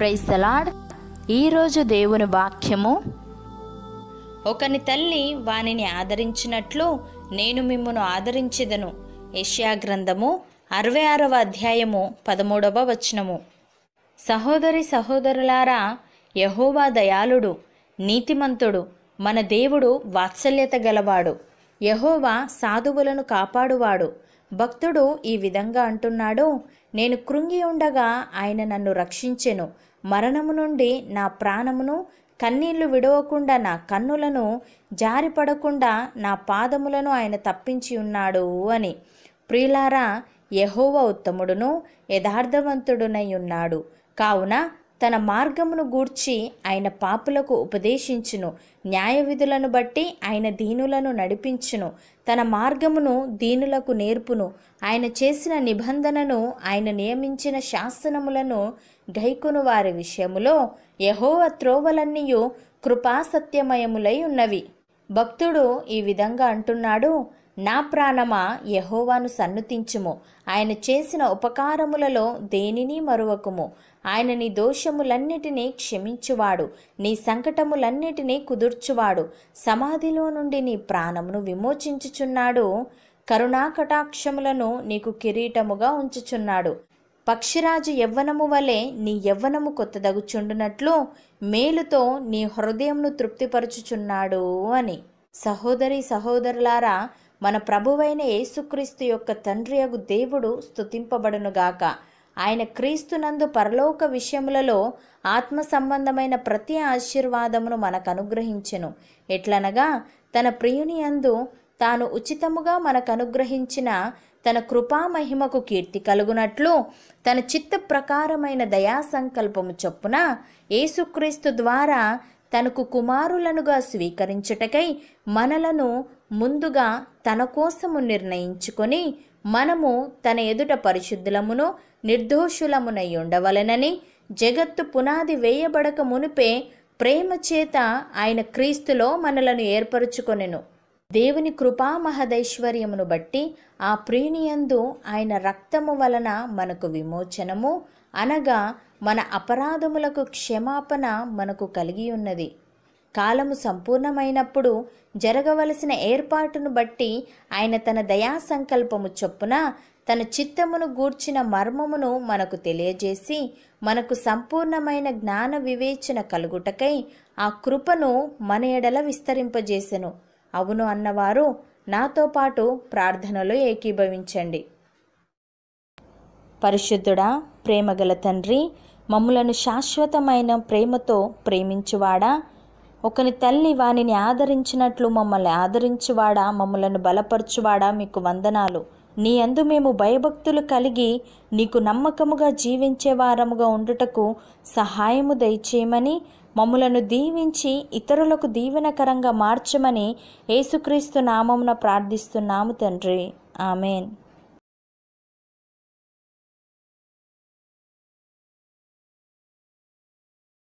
praise salad ఈరోజు దేవుని వాక్యము ఒకని తల్లి వానిని ఆదరించినట్లు నేను మిమ్మను ఆదరించిదను యష్యా గ్రంథము అరవై ఆరవ అధ్యాయము పదమూడవ వచనము సహోదరి సహోదరులారా యహోవా దయాళుడు నీతిమంతుడు మన దేవుడు వాత్సల్యత గలవాడు యహోవా సాధువులను కాపాడువాడు భక్తుడు ఈ విధంగా అంటున్నాడు నేను కృంగి ఉండగా ఆయన నన్ను రక్షించెను మరణము నుండి నా ప్రాణమును కన్నీళ్లు విడవకుండా నా కన్నులను జారిపడకుండా నా పాదములను ఆయన తప్పించి ఉన్నాడు అని ప్రియులారా యహోవ ఉత్తముడును యథార్థవంతుడునై ఉన్నాడు కావున తన మార్గమును గూర్చి ఆయన పాపులకు ఉపదేశించును న్యాయ విధులను బట్టి ఆయన దీనులను నడిపించును తన మార్గమును దీనులకు నేర్పును ఆయన చేసిన నిబంధనను ఆయన నియమించిన శాసనములను గైకును వారి విషయములో యహోవ త్రోవలన్నీయు కృపాసత్యమయములై ఉన్నవి భక్తుడు ఈ విధంగా అంటున్నాడు నా ప్రాణమా యహోవాను సన్నుతించుము ఆయన చేసిన ఉపకారములలో దేనిని మరువకుము ఆయన నీ దోషములన్నిటినీ క్షమించువాడు నీ సంకటములన్నిటినీ కుదుర్చువాడు సమాధిలో నుండి నీ ప్రాణమును విమోచించుచున్నాడు కరుణాకటాక్షములను నీకు కిరీటముగా ఉంచుచున్నాడు పక్షిరాజు యవ్వనము వలె నీ యవ్వనము కొత్తదగుచుండునట్లు మేలుతో నీ హృదయంను తృప్తిపరుచుచున్నాడు అని సహోదరి సహోదరులారా మన ప్రభువైన యేసుక్రీస్తు యొక్క తండ్రియగు దేవుడు స్థుతింపబడునుగాక ఆయన క్రీస్తునందు పరలోక విషయములలో ఆత్మ సంబంధమైన ప్రతి ఆశీర్వాదమును మనకు అనుగ్రహించెను ఎట్లనగా తన ప్రియుని అందు తాను ఉచితముగా మనకు అనుగ్రహించిన తన కృపామహిమకు కీర్తి కలుగునట్లు తన చిత్త ప్రకారమైన దయా సంకల్పము చొప్పున యేసుక్రీస్తు ద్వారా తనకు కుమారులనుగా స్వీకరించుటకై మనలను ముందుగా తన కోసము నిర్ణయించుకొని మనము తన ఎదుట పరిశుద్ధులమును నిర్దోషులమునై ఉండవలెనని జగత్తు పునాది వేయబడక మునిపే ప్రేమ చేత ఆయన క్రీస్తులో మనలను ఏర్పరచుకొనెను దేవుని కృపా మహదైశ్వర్యమును బట్టి ఆ ప్రియునియందు ఆయన రక్తము వలన మనకు విమోచనము అనగా మన అపరాధములకు క్షమాపణ మనకు కలిగి ఉన్నది కాలము సంపూర్ణమైనప్పుడు జరగవలసిన ఏర్పాటును బట్టి ఆయన తన దయా సంకల్పము చొప్పున తన చిత్తమును గూర్చిన మర్మమును మనకు తెలియజేసి మనకు సంపూర్ణమైన జ్ఞాన వివేచన కలుగుటకై ఆ కృపను మన ఎడల విస్తరింపజేసెను అవును అన్నవారు నాతో పాటు ప్రార్థనలో ఏకీభవించండి పరిశుద్ధుడా ప్రేమగల తండ్రి మమ్ములను శాశ్వతమైన ప్రేమతో ప్రేమించువాడా ఒకని తల్లి వానిని ఆదరించినట్లు మమ్మల్ని ఆదరించువాడా మమ్మలను బలపరచువాడా మీకు వందనాలు నీ అందు మేము భయభక్తులు కలిగి నీకు నమ్మకముగా జీవించే వారముగా ఉండుటకు సహాయము దయచేయమని మమ్ములను దీవించి ఇతరులకు దీవెనకరంగా మార్చమని యేసుక్రీస్తు నామమున ప్రార్థిస్తున్నాము తండ్రి ఆమెన్